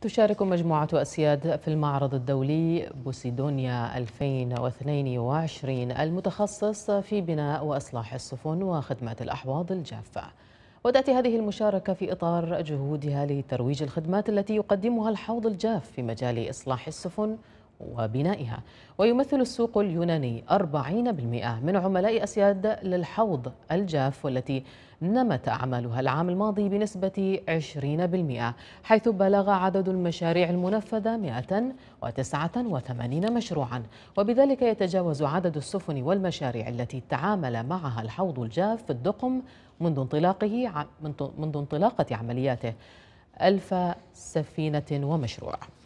تشارك مجموعة أسياد في المعرض الدولي بوسيدونيا 2022 المتخصص في بناء وإصلاح السفن وخدمة الأحواض الجافة وتأتي هذه المشاركة في إطار جهودها لترويج الخدمات التي يقدمها الحوض الجاف في مجال إصلاح السفن وبنائها ويمثل السوق اليوناني 40% من عملاء أسياد للحوض الجاف والتي نمت أعمالها العام الماضي بنسبة 20% حيث بلغ عدد المشاريع المنفذة 189 مشروعا وبذلك يتجاوز عدد السفن والمشاريع التي تعامل معها الحوض الجاف في الدقم منذ انطلاقه منذ انطلاقة عملياته ألف سفينة ومشروع